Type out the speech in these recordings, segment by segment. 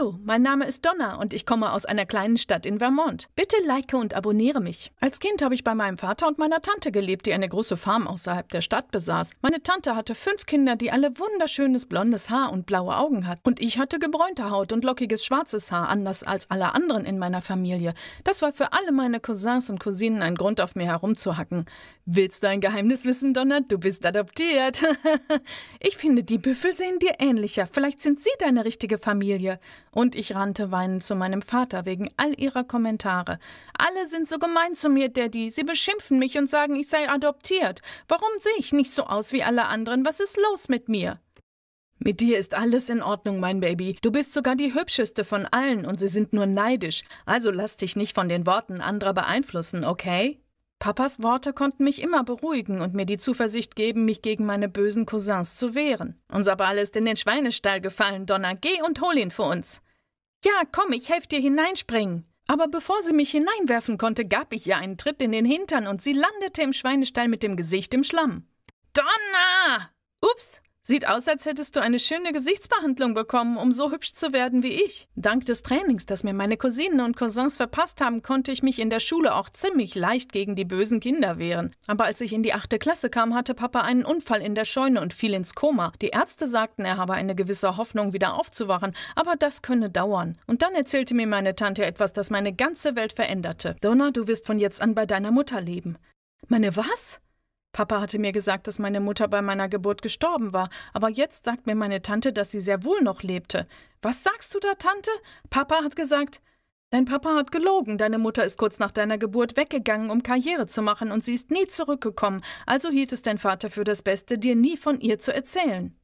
Hallo, mein Name ist Donna und ich komme aus einer kleinen Stadt in Vermont. Bitte like und abonniere mich. Als Kind habe ich bei meinem Vater und meiner Tante gelebt, die eine große Farm außerhalb der Stadt besaß. Meine Tante hatte fünf Kinder, die alle wunderschönes blondes Haar und blaue Augen hatten. Und ich hatte gebräunte Haut und lockiges schwarzes Haar, anders als alle anderen in meiner Familie. Das war für alle meine Cousins und Cousinen ein Grund, auf mir herumzuhacken. Willst du ein Geheimnis wissen, Donna? Du bist adoptiert. ich finde, die Büffel sehen dir ähnlicher. Vielleicht sind sie deine richtige Familie. Und ich rannte weinend zu meinem Vater wegen all ihrer Kommentare. Alle sind so gemein zu mir, Daddy. Sie beschimpfen mich und sagen, ich sei adoptiert. Warum sehe ich nicht so aus wie alle anderen? Was ist los mit mir? Mit dir ist alles in Ordnung, mein Baby. Du bist sogar die hübscheste von allen und sie sind nur neidisch. Also lass dich nicht von den Worten anderer beeinflussen, okay? Papas Worte konnten mich immer beruhigen und mir die Zuversicht geben, mich gegen meine bösen Cousins zu wehren. Unser Ball ist in den Schweinestall gefallen, Donna. Geh und hol ihn für uns. Ja, komm, ich helf dir hineinspringen. Aber bevor sie mich hineinwerfen konnte, gab ich ihr einen Tritt in den Hintern und sie landete im Schweinestall mit dem Gesicht im Schlamm. Donna! Ups, Sieht aus, als hättest du eine schöne Gesichtsbehandlung bekommen, um so hübsch zu werden wie ich. Dank des Trainings, das mir meine Cousinen und Cousins verpasst haben, konnte ich mich in der Schule auch ziemlich leicht gegen die bösen Kinder wehren. Aber als ich in die achte Klasse kam, hatte Papa einen Unfall in der Scheune und fiel ins Koma. Die Ärzte sagten, er habe eine gewisse Hoffnung, wieder aufzuwachen, aber das könne dauern. Und dann erzählte mir meine Tante etwas, das meine ganze Welt veränderte. Donna, du wirst von jetzt an bei deiner Mutter leben. Meine was? Papa hatte mir gesagt, dass meine Mutter bei meiner Geburt gestorben war, aber jetzt sagt mir meine Tante, dass sie sehr wohl noch lebte. Was sagst du da, Tante? Papa hat gesagt, dein Papa hat gelogen, deine Mutter ist kurz nach deiner Geburt weggegangen, um Karriere zu machen, und sie ist nie zurückgekommen, also hielt es dein Vater für das Beste, dir nie von ihr zu erzählen.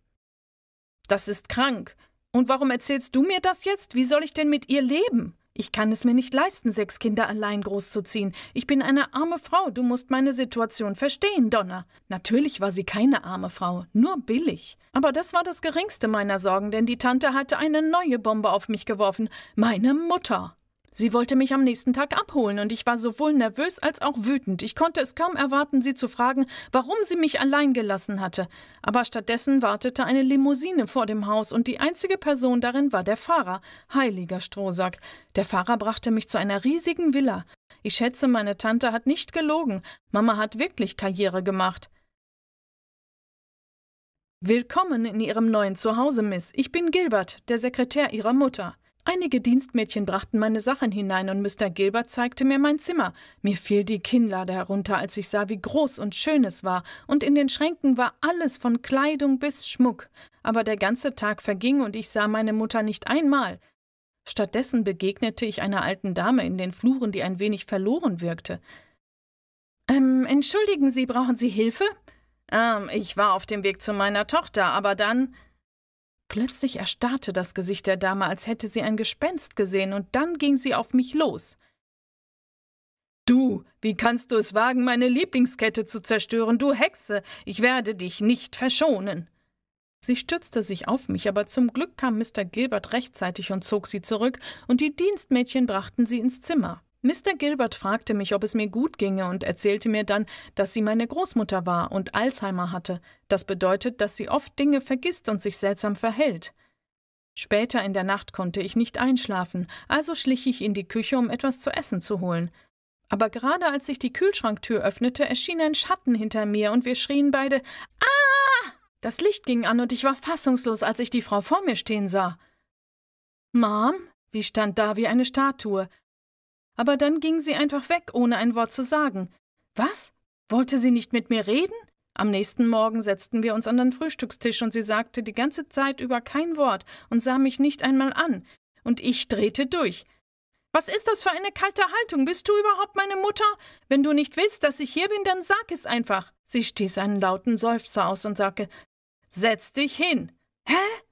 Das ist krank. Und warum erzählst du mir das jetzt? Wie soll ich denn mit ihr leben? Ich kann es mir nicht leisten, sechs Kinder allein großzuziehen. Ich bin eine arme Frau, du musst meine Situation verstehen, Donna. Natürlich war sie keine arme Frau, nur billig. Aber das war das geringste meiner Sorgen, denn die Tante hatte eine neue Bombe auf mich geworfen, meine Mutter. Sie wollte mich am nächsten Tag abholen und ich war sowohl nervös als auch wütend. Ich konnte es kaum erwarten, sie zu fragen, warum sie mich allein gelassen hatte. Aber stattdessen wartete eine Limousine vor dem Haus und die einzige Person darin war der Fahrer. Heiliger Strohsack. Der Fahrer brachte mich zu einer riesigen Villa. Ich schätze, meine Tante hat nicht gelogen. Mama hat wirklich Karriere gemacht. Willkommen in Ihrem neuen Zuhause, Miss. Ich bin Gilbert, der Sekretär Ihrer Mutter. Einige Dienstmädchen brachten meine Sachen hinein und Mr. Gilbert zeigte mir mein Zimmer. Mir fiel die Kinnlade herunter, als ich sah, wie groß und schön es war, und in den Schränken war alles von Kleidung bis Schmuck. Aber der ganze Tag verging und ich sah meine Mutter nicht einmal. Stattdessen begegnete ich einer alten Dame in den Fluren, die ein wenig verloren wirkte. Ähm, entschuldigen Sie, brauchen Sie Hilfe? Ähm, ich war auf dem Weg zu meiner Tochter, aber dann. Plötzlich erstarrte das Gesicht der Dame, als hätte sie ein Gespenst gesehen, und dann ging sie auf mich los. Du, wie kannst du es wagen, meine Lieblingskette zu zerstören, du Hexe, ich werde dich nicht verschonen. Sie stürzte sich auf mich, aber zum Glück kam Mr. Gilbert rechtzeitig und zog sie zurück, und die Dienstmädchen brachten sie ins Zimmer. Mr. Gilbert fragte mich, ob es mir gut ginge und erzählte mir dann, dass sie meine Großmutter war und Alzheimer hatte. Das bedeutet, dass sie oft Dinge vergisst und sich seltsam verhält. Später in der Nacht konnte ich nicht einschlafen, also schlich ich in die Küche, um etwas zu essen zu holen. Aber gerade als ich die Kühlschranktür öffnete, erschien ein Schatten hinter mir und wir schrien beide Ah! Das Licht ging an und ich war fassungslos, als ich die Frau vor mir stehen sah. Mom? Wie stand da wie eine Statue aber dann ging sie einfach weg, ohne ein Wort zu sagen. Was? Wollte sie nicht mit mir reden? Am nächsten Morgen setzten wir uns an den Frühstückstisch und sie sagte die ganze Zeit über kein Wort und sah mich nicht einmal an. Und ich drehte durch. Was ist das für eine kalte Haltung? Bist du überhaupt meine Mutter? Wenn du nicht willst, dass ich hier bin, dann sag es einfach. Sie stieß einen lauten Seufzer aus und sagte: Setz dich hin. Hä?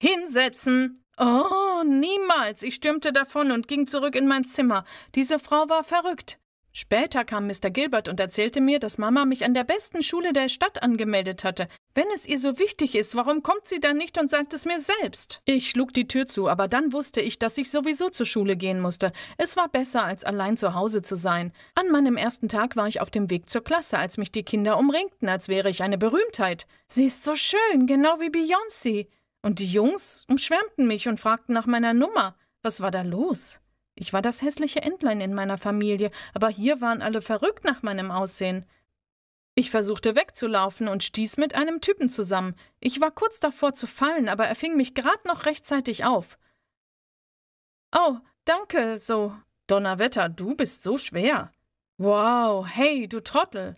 Hinsetzen! Oh, niemals. Ich stürmte davon und ging zurück in mein Zimmer. Diese Frau war verrückt. Später kam Mr. Gilbert und erzählte mir, dass Mama mich an der besten Schule der Stadt angemeldet hatte. Wenn es ihr so wichtig ist, warum kommt sie dann nicht und sagt es mir selbst? Ich schlug die Tür zu, aber dann wusste ich, dass ich sowieso zur Schule gehen musste. Es war besser, als allein zu Hause zu sein. An meinem ersten Tag war ich auf dem Weg zur Klasse, als mich die Kinder umringten, als wäre ich eine Berühmtheit. Sie ist so schön, genau wie Beyoncé. Und die Jungs umschwärmten mich und fragten nach meiner Nummer. Was war da los? Ich war das hässliche Entlein in meiner Familie, aber hier waren alle verrückt nach meinem Aussehen. Ich versuchte wegzulaufen und stieß mit einem Typen zusammen. Ich war kurz davor zu fallen, aber er fing mich gerade noch rechtzeitig auf. Oh, danke, so. Donnerwetter, du bist so schwer. Wow, hey, du Trottel.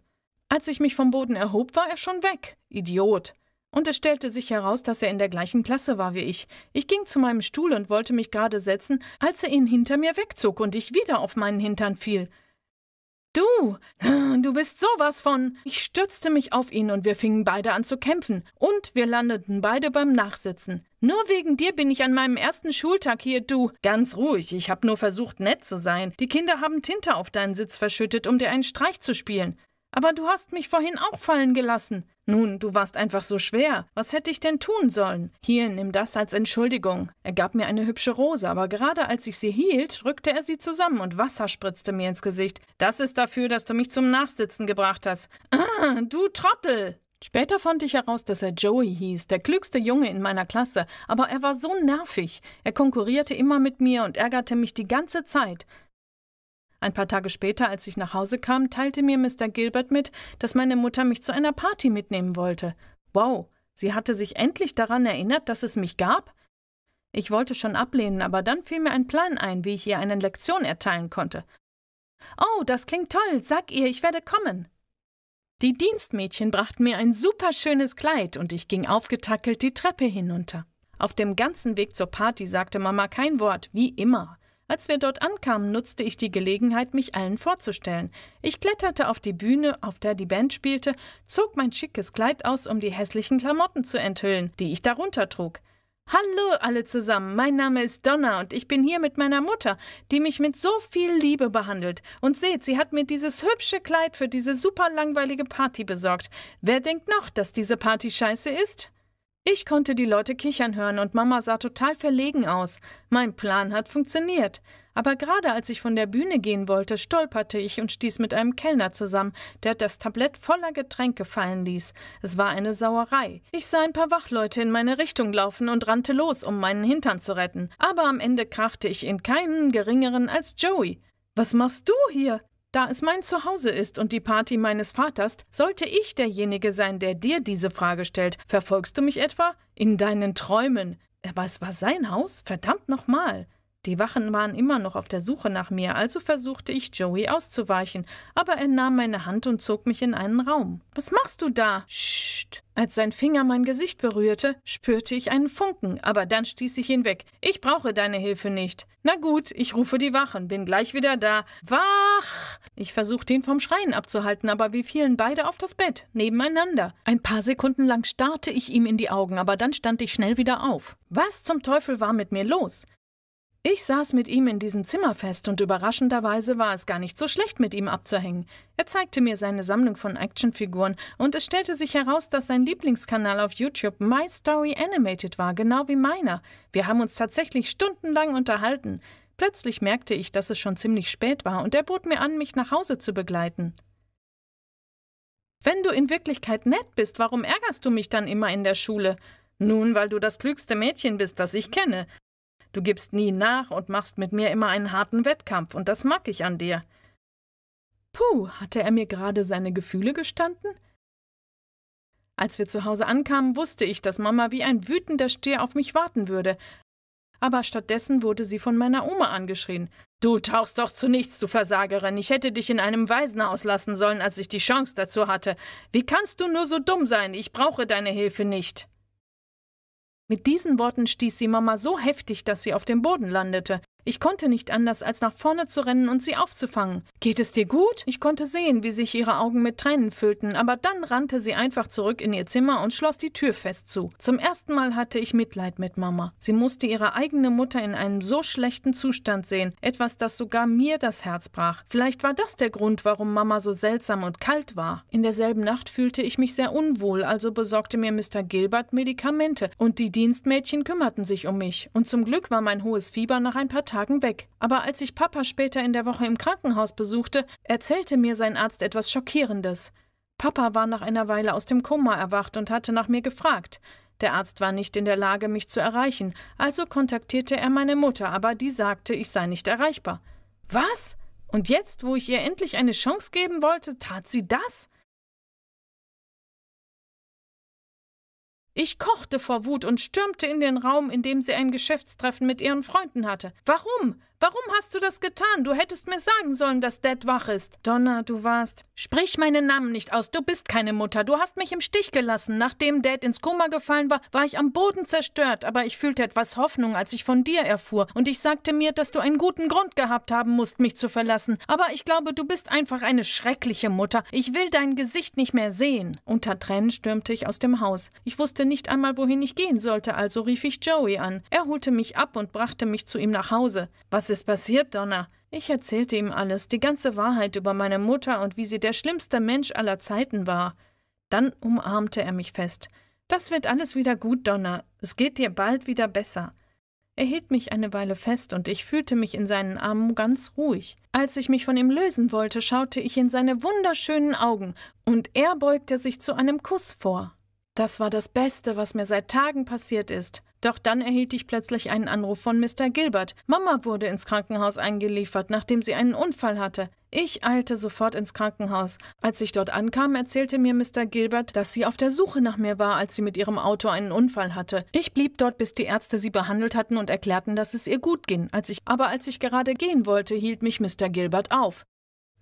Als ich mich vom Boden erhob, war er schon weg. Idiot. Und es stellte sich heraus, dass er in der gleichen Klasse war wie ich. Ich ging zu meinem Stuhl und wollte mich gerade setzen, als er ihn hinter mir wegzog und ich wieder auf meinen Hintern fiel. Du, du bist sowas von. Ich stürzte mich auf ihn und wir fingen beide an zu kämpfen. Und wir landeten beide beim Nachsitzen. Nur wegen dir bin ich an meinem ersten Schultag hier, du. Ganz ruhig, ich hab nur versucht, nett zu sein. Die Kinder haben Tinte auf deinen Sitz verschüttet, um dir einen Streich zu spielen. Aber du hast mich vorhin auch fallen gelassen. Nun, du warst einfach so schwer. Was hätte ich denn tun sollen? Hier, nimm das als Entschuldigung. Er gab mir eine hübsche Rose, aber gerade als ich sie hielt, rückte er sie zusammen und Wasser spritzte mir ins Gesicht. Das ist dafür, dass du mich zum Nachsitzen gebracht hast. Ah, du Trottel! Später fand ich heraus, dass er Joey hieß, der klügste Junge in meiner Klasse, aber er war so nervig. Er konkurrierte immer mit mir und ärgerte mich die ganze Zeit. Ein paar Tage später, als ich nach Hause kam, teilte mir Mr. Gilbert mit, dass meine Mutter mich zu einer Party mitnehmen wollte. Wow, sie hatte sich endlich daran erinnert, dass es mich gab? Ich wollte schon ablehnen, aber dann fiel mir ein Plan ein, wie ich ihr eine Lektion erteilen konnte. Oh, das klingt toll, sag ihr, ich werde kommen. Die Dienstmädchen brachten mir ein superschönes Kleid und ich ging aufgetackelt die Treppe hinunter. Auf dem ganzen Weg zur Party sagte Mama kein Wort, wie immer. Als wir dort ankamen, nutzte ich die Gelegenheit, mich allen vorzustellen. Ich kletterte auf die Bühne, auf der die Band spielte, zog mein schickes Kleid aus, um die hässlichen Klamotten zu enthüllen, die ich darunter trug. Hallo alle zusammen, mein Name ist Donna und ich bin hier mit meiner Mutter, die mich mit so viel Liebe behandelt. Und seht, sie hat mir dieses hübsche Kleid für diese super langweilige Party besorgt. Wer denkt noch, dass diese Party scheiße ist? Ich konnte die Leute kichern hören und Mama sah total verlegen aus. Mein Plan hat funktioniert. Aber gerade als ich von der Bühne gehen wollte, stolperte ich und stieß mit einem Kellner zusammen, der das Tablett voller Getränke fallen ließ. Es war eine Sauerei. Ich sah ein paar Wachleute in meine Richtung laufen und rannte los, um meinen Hintern zu retten. Aber am Ende krachte ich in keinen geringeren als Joey. Was machst du hier? Da es mein Zuhause ist und die Party meines Vaters, sollte ich derjenige sein, der dir diese Frage stellt. Verfolgst du mich etwa? In deinen Träumen. Äh, Aber es war sein Haus, verdammt nochmal. Die Wachen waren immer noch auf der Suche nach mir, also versuchte ich, Joey auszuweichen, aber er nahm meine Hand und zog mich in einen Raum. Was machst du da? Scht. Als sein Finger mein Gesicht berührte, spürte ich einen Funken, aber dann stieß ich ihn weg. Ich brauche deine Hilfe nicht. Na gut, ich rufe die Wachen, bin gleich wieder da. Wach! Ich versuchte ihn vom Schreien abzuhalten, aber wir fielen beide auf das Bett, nebeneinander. Ein paar Sekunden lang starrte ich ihm in die Augen, aber dann stand ich schnell wieder auf. Was zum Teufel war mit mir los? Ich saß mit ihm in diesem Zimmer fest und überraschenderweise war es gar nicht so schlecht, mit ihm abzuhängen. Er zeigte mir seine Sammlung von Actionfiguren und es stellte sich heraus, dass sein Lieblingskanal auf YouTube My Story Animated war, genau wie meiner. Wir haben uns tatsächlich stundenlang unterhalten. Plötzlich merkte ich, dass es schon ziemlich spät war und er bot mir an, mich nach Hause zu begleiten. Wenn du in Wirklichkeit nett bist, warum ärgerst du mich dann immer in der Schule? Nun, weil du das klügste Mädchen bist, das ich kenne. Du gibst nie nach und machst mit mir immer einen harten Wettkampf, und das mag ich an dir. Puh, hatte er mir gerade seine Gefühle gestanden? Als wir zu Hause ankamen, wusste ich, dass Mama wie ein wütender Stier auf mich warten würde. Aber stattdessen wurde sie von meiner Oma angeschrien. Du tauchst doch zu nichts, du Versagerin. Ich hätte dich in einem Waisenhaus lassen sollen, als ich die Chance dazu hatte. Wie kannst du nur so dumm sein? Ich brauche deine Hilfe nicht. Mit diesen Worten stieß sie Mama so heftig, dass sie auf dem Boden landete. Ich konnte nicht anders, als nach vorne zu rennen und sie aufzufangen. Geht es dir gut? Ich konnte sehen, wie sich ihre Augen mit Tränen füllten, aber dann rannte sie einfach zurück in ihr Zimmer und schloss die Tür fest zu. Zum ersten Mal hatte ich Mitleid mit Mama. Sie musste ihre eigene Mutter in einem so schlechten Zustand sehen, etwas, das sogar mir das Herz brach. Vielleicht war das der Grund, warum Mama so seltsam und kalt war. In derselben Nacht fühlte ich mich sehr unwohl, also besorgte mir Mr. Gilbert Medikamente und die Dienstmädchen kümmerten sich um mich. Und zum Glück war mein hohes Fieber nach ein paar Tagen Tagen weg. Aber als ich Papa später in der Woche im Krankenhaus besuchte, erzählte mir sein Arzt etwas Schockierendes. Papa war nach einer Weile aus dem Koma erwacht und hatte nach mir gefragt. Der Arzt war nicht in der Lage, mich zu erreichen, also kontaktierte er meine Mutter, aber die sagte, ich sei nicht erreichbar. Was? Und jetzt, wo ich ihr endlich eine Chance geben wollte, tat sie das? Ich kochte vor Wut und stürmte in den Raum, in dem sie ein Geschäftstreffen mit ihren Freunden hatte. Warum? Warum hast du das getan? Du hättest mir sagen sollen, dass Dad wach ist. Donna, du warst. Sprich meinen Namen nicht aus. Du bist keine Mutter. Du hast mich im Stich gelassen. Nachdem Dad ins Koma gefallen war, war ich am Boden zerstört. Aber ich fühlte etwas Hoffnung, als ich von dir erfuhr. Und ich sagte mir, dass du einen guten Grund gehabt haben musst, mich zu verlassen. Aber ich glaube, du bist einfach eine schreckliche Mutter. Ich will dein Gesicht nicht mehr sehen. Unter Tränen stürmte ich aus dem Haus. Ich wusste nicht einmal, wohin ich gehen sollte, also rief ich Joey an. Er holte mich ab und brachte mich zu ihm nach Hause. Was ist passiert, Donna? Ich erzählte ihm alles, die ganze Wahrheit über meine Mutter und wie sie der schlimmste Mensch aller Zeiten war. Dann umarmte er mich fest. Das wird alles wieder gut, Donna. Es geht dir bald wieder besser. Er hielt mich eine Weile fest und ich fühlte mich in seinen Armen ganz ruhig. Als ich mich von ihm lösen wollte, schaute ich in seine wunderschönen Augen und er beugte sich zu einem Kuss vor. Das war das Beste, was mir seit Tagen passiert ist. Doch dann erhielt ich plötzlich einen Anruf von Mr. Gilbert. Mama wurde ins Krankenhaus eingeliefert, nachdem sie einen Unfall hatte. Ich eilte sofort ins Krankenhaus. Als ich dort ankam, erzählte mir Mr. Gilbert, dass sie auf der Suche nach mir war, als sie mit ihrem Auto einen Unfall hatte. Ich blieb dort, bis die Ärzte sie behandelt hatten und erklärten, dass es ihr gut ging. Als ich, aber als ich gerade gehen wollte, hielt mich Mr. Gilbert auf.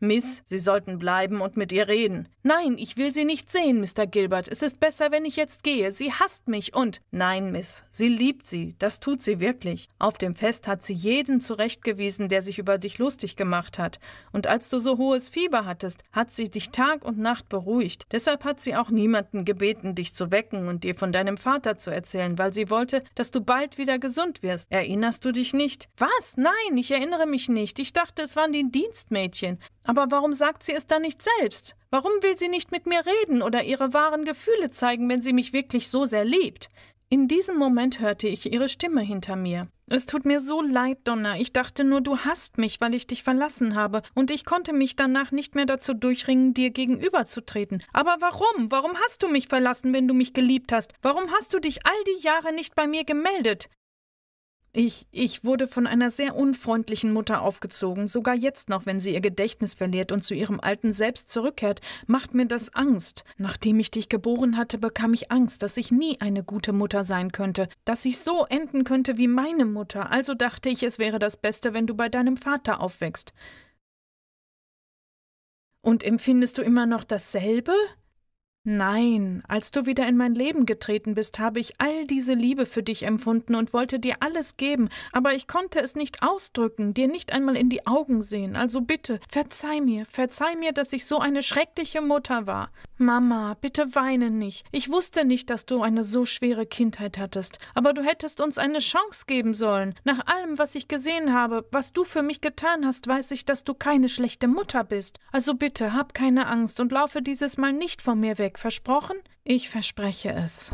Miss, Sie sollten bleiben und mit ihr reden. Nein, ich will Sie nicht sehen, Mr. Gilbert. Es ist besser, wenn ich jetzt gehe. Sie hasst mich und. Nein, Miss, sie liebt sie. Das tut sie wirklich. Auf dem Fest hat sie jeden zurechtgewiesen, der sich über dich lustig gemacht hat. Und als du so hohes Fieber hattest, hat sie dich Tag und Nacht beruhigt. Deshalb hat sie auch niemanden gebeten, dich zu wecken und dir von deinem Vater zu erzählen, weil sie wollte, dass du bald wieder gesund wirst. Erinnerst du dich nicht? Was? Nein, ich erinnere mich nicht. Ich dachte, es waren die Dienstmädchen. Aber warum sagt sie es dann nicht selbst? Warum will sie nicht mit mir reden oder ihre wahren Gefühle zeigen, wenn sie mich wirklich so sehr liebt? In diesem Moment hörte ich ihre Stimme hinter mir. Es tut mir so leid, Donna. Ich dachte nur, du hast mich, weil ich dich verlassen habe, und ich konnte mich danach nicht mehr dazu durchringen, dir gegenüberzutreten. Aber warum? Warum hast du mich verlassen, wenn du mich geliebt hast? Warum hast du dich all die Jahre nicht bei mir gemeldet? Ich, ich wurde von einer sehr unfreundlichen Mutter aufgezogen. Sogar jetzt noch, wenn sie ihr Gedächtnis verliert und zu ihrem alten Selbst zurückkehrt, macht mir das Angst. Nachdem ich dich geboren hatte, bekam ich Angst, dass ich nie eine gute Mutter sein könnte, dass ich so enden könnte wie meine Mutter. Also dachte ich, es wäre das Beste, wenn du bei deinem Vater aufwächst. Und empfindest du immer noch dasselbe? Nein, als du wieder in mein Leben getreten bist, habe ich all diese Liebe für dich empfunden und wollte dir alles geben, aber ich konnte es nicht ausdrücken, dir nicht einmal in die Augen sehen. Also bitte, verzeih mir, verzeih mir, dass ich so eine schreckliche Mutter war. Mama, bitte weine nicht. Ich wusste nicht, dass du eine so schwere Kindheit hattest, aber du hättest uns eine Chance geben sollen. Nach allem, was ich gesehen habe, was du für mich getan hast, weiß ich, dass du keine schlechte Mutter bist. Also bitte, hab keine Angst und laufe dieses Mal nicht vor mir weg. Patrick versprochen? Ich verspreche es.